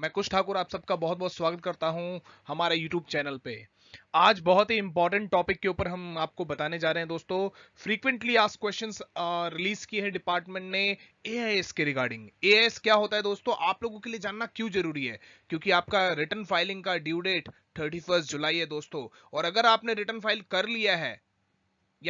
मैं कुश ठाकुर आप सबका बहुत बहुत स्वागत करता हूं हमारे YouTube चैनल पे आज बहुत ही इंपॉर्टेंट टॉपिक के ऊपर हम आपको बताने जा रहे हैं दोस्तों फ्रीक्वेंटली आज क्वेश्चन रिलीज किए हैं डिपार्टमेंट ने ए के रिगार्डिंग ए क्या होता है दोस्तों आप लोगों के लिए जानना क्यों जरूरी है क्योंकि आपका रिटर्न फाइलिंग का ड्यू डेट थर्टी जुलाई है दोस्तों और अगर आपने रिटर्न फाइल कर लिया है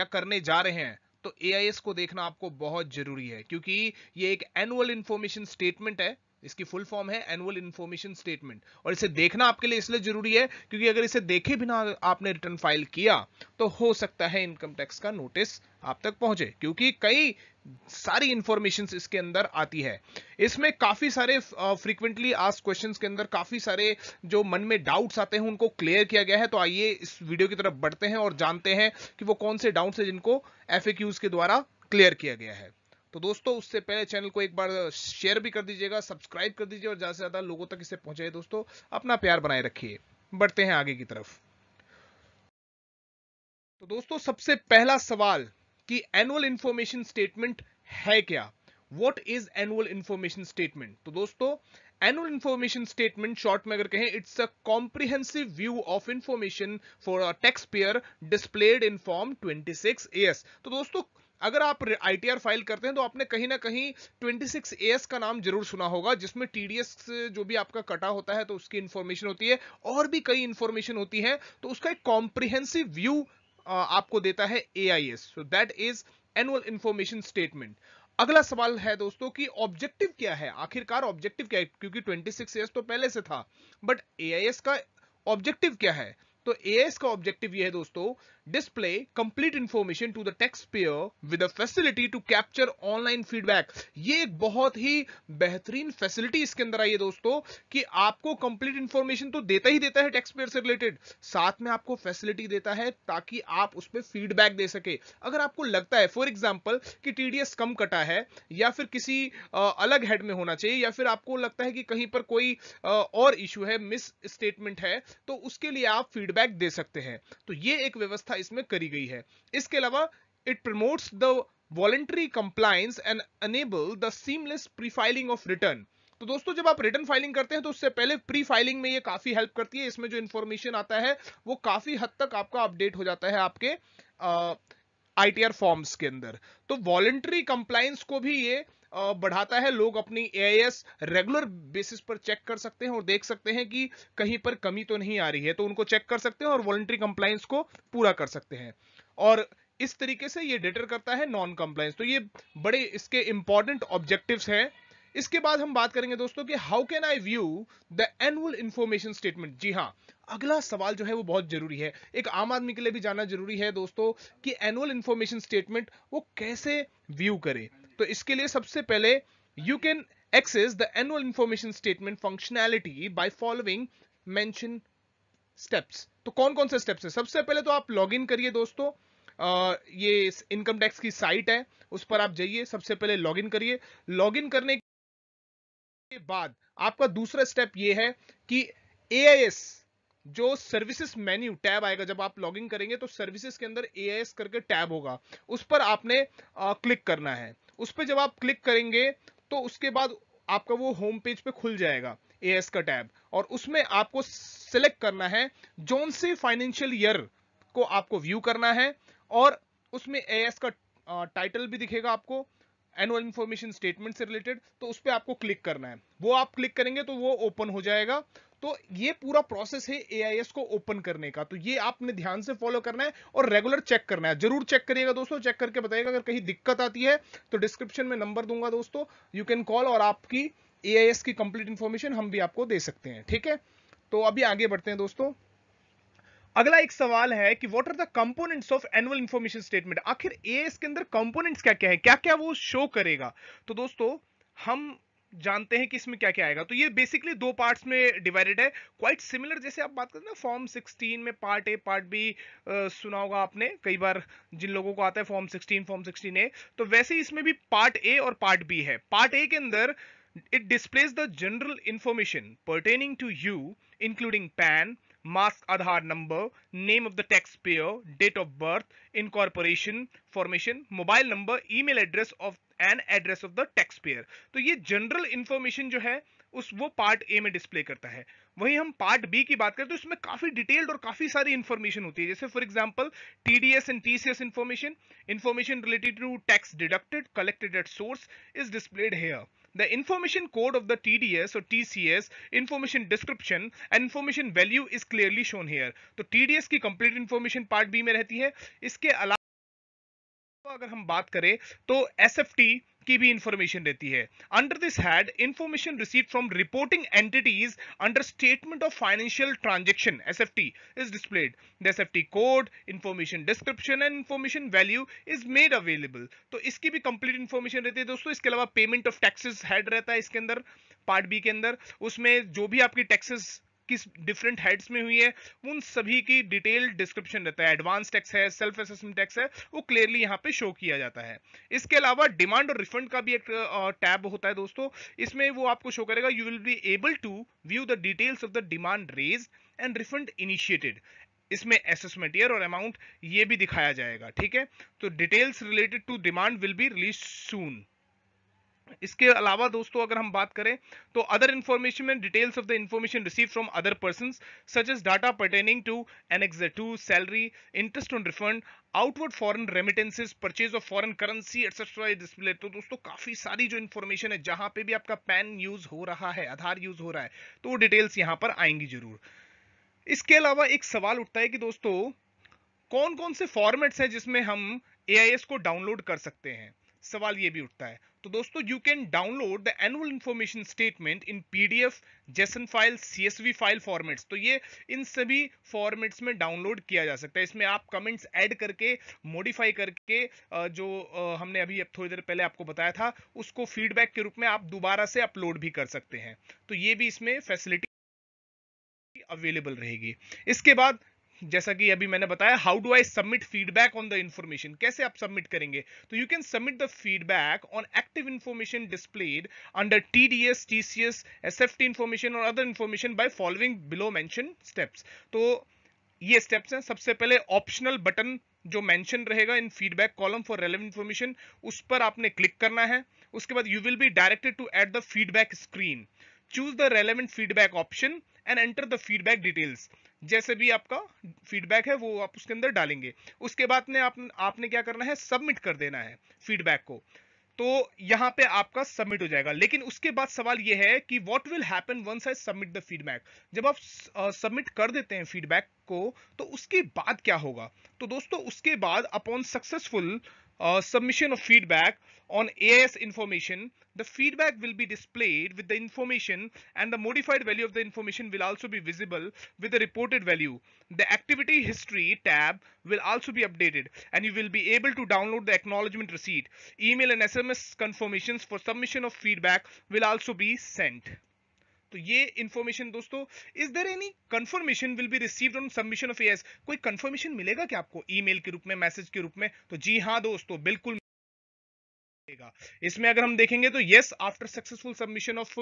या करने जा रहे हैं तो ए को देखना आपको बहुत जरूरी है क्योंकि ये एक एनुअल इंफॉर्मेशन स्टेटमेंट है इसकी फुल फॉर्म है एनुअल इन्फॉर्मेशन स्टेटमेंट और इसे देखना आपके लिए इसलिए जरूरी है क्योंकि अगर इसे देखे बिना आपने रिटर्न फाइल किया तो हो सकता है इनकम टैक्स का नोटिस आप तक पहुंचे क्योंकि कई सारी इंफॉर्मेशन इसके अंदर आती है इसमें काफी सारे फ्रीक्वेंटली आज क्वेश्चन के अंदर काफी सारे जो मन में डाउट्स आते हैं उनको क्लियर किया गया है तो आइए इस वीडियो की तरफ बढ़ते हैं और जानते हैं कि वो कौन से डाउट्स है जिनको एफ के द्वारा क्लियर किया गया है तो दोस्तों उससे पहले चैनल को एक बार शेयर भी कर दीजिएगा सब्सक्राइब कर दीजिए और ज़्यादा से ज़्यादा लोगों तक इसे पहुंचाए दोस्तों अपना प्यार बनाए रखिए बढ़ते हैं आगे की तरफ तो दोस्तों सबसे पहला सवाल कि एनुअल इंफॉर्मेशन स्टेटमेंट है क्या what is annual information statement तो दोस्तों एनुअल इंफॉर्मेशन स्टेटमेंट शॉर्ट में अगर कहें it's a comprehensive view of information for a tax payer displayed in form 26 S तो दोस्तों अगर आप आई फाइल करते हैं तो आपने कहीं ना कहीं 26 एएस का नाम जरूर सुना होगा जिसमें टी जो भी आपका कटा होता है तो उसकी इंफॉर्मेशन होती है और भी कई इंफॉर्मेशन होती है तो उसका एक कॉम्प्रिहेंसिव व्यू आपको देता है A S so that is annual information statement अगला सवाल है दोस्तों कि ऑब्जेक्टिव क्या है आखिरकार ऑब्जेक्टिव क्या है क्योंकि 26 एस तो पहले से था बट ए का ऑब्जेक्टिव क्या है तो एएस का ऑब्जेक्टिव ये है दोस्तों display complete information to the tax payer with a facility to capture online feedback ये एक बहुत ही बेहतरीन फैसिलिटी इसके अंदर आई है दोस्तों कि आपको कंप्लीट इंफॉर्मेशन तो देता ही देता है टेक्स पेयर से रिलेटेड साथ में आपको फैसिलिटी देता है ताकि आप उस पर फीडबैक दे सके अगर आपको लगता है फॉर एग्जाम्पल कि टीडीएस कम कटा है या फिर किसी अलग हेड में होना चाहिए या फिर आपको लगता है कि कहीं पर कोई और इश्यू है मिस स्टेटमेंट है तो उसके लिए आप फीडबैक फीडबैक दे सकते हैं तो ये एक व्यवस्था इसमें करी गई है इसके अलावा it promotes the voluntary compliance and enable the seamless prefiling of return तो दोस्तों जब आप रिटर्न फाइलिंग करते हैं तो उससे पहले प्री फाइलिंग में ये काफी हेल्प करती है इसमें जो इन्फॉर्मेशन आता है वो काफी हद तक आपका अपडेट हो जाता है आपके आईटीआर फॉर्म्स के अंदर तो वॉलेंट्री कंप्लायंस को भी ये बढ़ाता है लोग अपनी ए रेगुलर बेसिस पर चेक कर सकते हैं और देख सकते हैं कि कहीं पर कमी तो नहीं आ रही है तो उनको चेक कर सकते हैं और वॉलंट्री कंप्लाइंस को पूरा कर सकते हैं और इस तरीके से ये डिटर करता है नॉन कंप्लाइंस तो ये बड़े इसके इंपॉर्टेंट ऑब्जेक्टिव है इसके बाद हम बात करेंगे दोस्तों कि how can I view the annual information statement जी हाँ अगला सवाल जो है वो बहुत जरूरी है एक आम आदमी के लिए भी जानना जरूरी है दोस्तों कि एनुअल इंफॉर्मेशन स्टेटमेंट वो कैसे व्यू करे तो इसके लिए सबसे पहले you can access the annual information statement functionality by following mention steps तो कौन कौन से स्टेप्स है सबसे पहले तो आप लॉग इन करिए दोस्तों आ, ये इनकम टैक्स की साइट है उस पर आप जाइए सबसे पहले लॉग इन करिए लॉग इन करने के बाद आपका दूसरा स्टेप ये है कि ए जो सर्विसेज मेन्यू टैब आएगा जब आप लॉगिन करेंगे तो सर्विसेज के अंदर ए करके टैब होगा उस पर आपने आ, क्लिक करना है उस पर जब आप क्लिक करेंगे तो उसके बाद आपका वो होम पेज पे खुल जाएगा ए का टैब और उसमें आपको सिलेक्ट करना है जोन से फाइनेंशियल ईयर को आपको व्यू करना है और उसमें ए का टाइटल भी दिखेगा आपको एनुअल इन्फॉर्मेशन स्टेटमेंट से रिलेटेड तो उस पर आपको क्लिक करना है वो आप क्लिक करेंगे तो वो ओपन हो जाएगा तो ये पूरा प्रोसेस है एआईएस को ओपन करने का तो ये आपने ध्यान से फॉलो करना है और रेगुलर चेक करना है जरूर चेक करिएगा दोस्तों चेक करके बताइएगा अगर कहीं दिक्कत आती है तो डिस्क्रिप्शन में नंबर दूंगा दोस्तों यू कैन कॉल और आपकी ए की कंप्लीट इन्फॉर्मेशन हम भी आपको दे सकते हैं ठीक है तो अभी आगे बढ़ते हैं दोस्तों अगला एक सवाल है कि what are the components of annual information statement आखिर ए के अंदर कंपोनेंट्स क्या क्या है क्या क्या वो शो करेगा तो दोस्तों हम जानते हैं कि इसमें क्या क्या आएगा तो ये बेसिकली दो पार्ट्स में डिवाइडेड है क्वाइट सिमिलर जैसे आप बात करते हैं फॉर्म 16 में पार्ट ए पार्ट बी सुना होगा आपने कई बार जिन लोगों को आता है फॉर्म 16 फॉर्म 16 ए तो वैसे इसमें भी पार्ट ए और पार्ट बी है पार्ट ए के अंदर it displays the general information pertaining to you including PAN mask Aadhaar number, name of the taxpayer, date of birth, incorporation, formation, mobile number, email address of and address of the tax payer तो ये general information जो है उस वो part A में display करता है वहीं हम पार्ट बी की बात करें तो इसमें काफी डिटेल्ड और काफी सारी इन्फॉर्मेशन होती है जैसे for example TDS and TCS information information related to tax deducted collected at source is displayed here The information code of the TDS or TCS, information description and information value is clearly shown here. तो TDS की complete information part B में रहती है इसके अलावा अगर हम बात करें तो SFT की भी इंफॉर्मेशन देती है under this head information receive from reporting entities under statement of financial transaction S F T is displayed S F T code information description and information value is made available तो इसकी भी complete information रहती है दोस्तों इसके अलावा payment of taxes had रहता है इसके अंदर पार्ट बी के अंदर उसमें जो भी आपकी टैक्सेस किस डिफरेंट हेड्स में हुई है उन सभी की डिटेल डिस्क्रिप्शन रहता है एडवांस टैक्स है सेल्फ असेसमेंट टैक्स है वो क्लियरली यहाँ पे शो किया जाता है इसके अलावा डिमांड और रिफंड का भी एक टैब होता है दोस्तों इसमें वो आपको शो करेगा you will be able to view the details of the demand raise and refund initiated इसमें असेसमेंट ईयर और अमाउंट ये भी दिखाया जाएगा ठीक है तो details related to demand will be release soon इसके अलावा दोस्तों अगर हम बात करें तो अदर इन्फॉर्मेशन में details of the information receive from other person such as data pertaining to annex to salary interest on refund outward foreign remittances purchase of foreign currency etcetera display तो दोस्तों काफी सारी जो इन्फॉर्मेशन है जहां पे भी आपका पैन यूज हो रहा है आधार यूज हो रहा है तो वो डिटेल्स यहां पर आएंगी जरूर इसके अलावा एक सवाल उठता है कि दोस्तों कौन कौन से फॉर्मेट्स हैं जिसमें हम ए को डाउनलोड कर सकते हैं सवाल ये भी उठता है तो दोस्तों you can download the annual information statement in PDF JSON file CSV file formats तो ये इन सभी फॉर्मेट्स में डाउनलोड किया जा सकता है इसमें आप कमेंट्स ऐड करके मॉडिफाई करके जो हमने अभी अब थोड़ी देर पहले आपको बताया था उसको फीडबैक के रूप में आप दोबारा से अपलोड भी कर सकते हैं तो ये भी इसमें फैसिलिटी अवेलेबल रहेगी इसके बाद जैसा कि अभी मैंने बताया how do I submit feedback on the information कैसे आप सबमिट करेंगे तो you can submit the feedback on active information displayed under T D S T C S S F T information और other information by following below mention steps तो ये steps हैं सबसे पहले ऑप्शनल बटन जो mention रहेगा in feedback column for relevant information उस पर आपने क्लिक करना है उसके बाद you will be directed to at the feedback screen choose the relevant feedback option and enter the feedback details जैसे भी आपका फीडबैक है वो आप उसके अंदर डालेंगे उसके बाद में आप, आपने क्या करना है सबमिट कर देना है फीडबैक को तो यहाँ पे आपका सबमिट हो जाएगा लेकिन उसके बाद सवाल ये है कि what will happen once I submit the feedback जब आप सबमिट कर देते हैं फीडबैक को तो उसके बाद क्या होगा तो दोस्तों उसके बाद upon successful uh, submission of feedback on AIS information, the feedback will be displayed with the information and the modified value of the information will also be visible with the reported value. The activity history tab will also be updated and you will be able to download the acknowledgement receipt. Email and SMS confirmations for submission of feedback will also be sent. तो ये information दोस्तों is there any confirmation will be received on submission of S कोई confirmation मिलेगा क्या आपको email के रूप में मैसेज के रूप में तो जी हाँ दोस्तों बिल्कुल इसमें अगर हम देखेंगे तो yes after successful submission of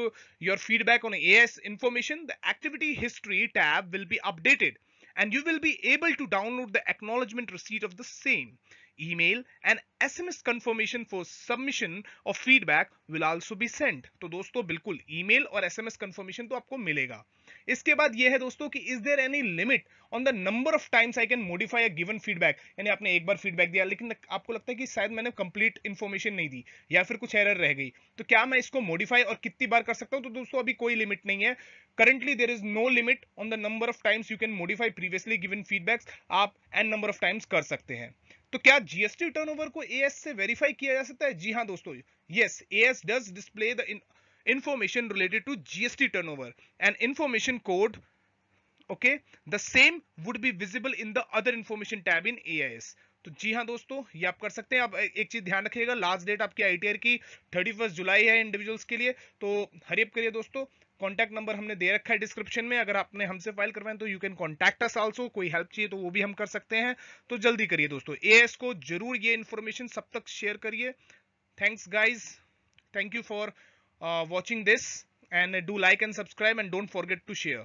your feedback on AS information the activity history tab will be updated and you will be able to download the acknowledgement receipt of the same. Email and SMS confirmation for submission of feedback will also be sent. So, friends, email or SMS confirmation तो आपको मिलेगा इसके बाद ये है दोस्तों कि is there any limit on the number of times I can modify a given feedback यानी आपने एक बार फीडबैक दिया लेकिन आपको लगता है कि शायद मैंने कंप्लीट इन्फॉर्मेशन नहीं दी या फिर कुछ एरर रह गई तो क्या मैं इसको मॉडिफाई और कितनी बार कर सकता हूं तो दोस्तों अभी कोई लिमिट नहीं है currently there is no limit on the number of times you can modify previously given feedbacks आप एन नंबर ऑफ टाइम्स कर सकते हैं तो क्या जीएसटी टर्नओवर को एएस से वेरीफाई किया जा सकता है जी हाँ दोस्तों yes AS does display the information related to GST turnover and information code okay the same would be visible in the other information tab in AIS तो जी हाँ दोस्तों ये आप कर सकते हैं आप एक चीज़ ध्यान रखिएगा लास्ट डेट आपकी आई की थर्टी फर्स्ट जुलाई है इंडिविजुअल्स के लिए तो हरियप करिए दोस्तों कॉन्टैक्ट नंबर हमने दे रखा है डिस्क्रिप्शन में अगर आपने हमसे फाइल करवाएं तो you can contact us also कोई हेल्प चाहिए तो वो भी हम कर सकते हैं तो जल्दी करिए दोस्तों ए को जरूर ये इन्फॉर्मेशन सब तक शेयर करिए thanks guys thank you for Uh, watching this and do like and subscribe and don't forget to share.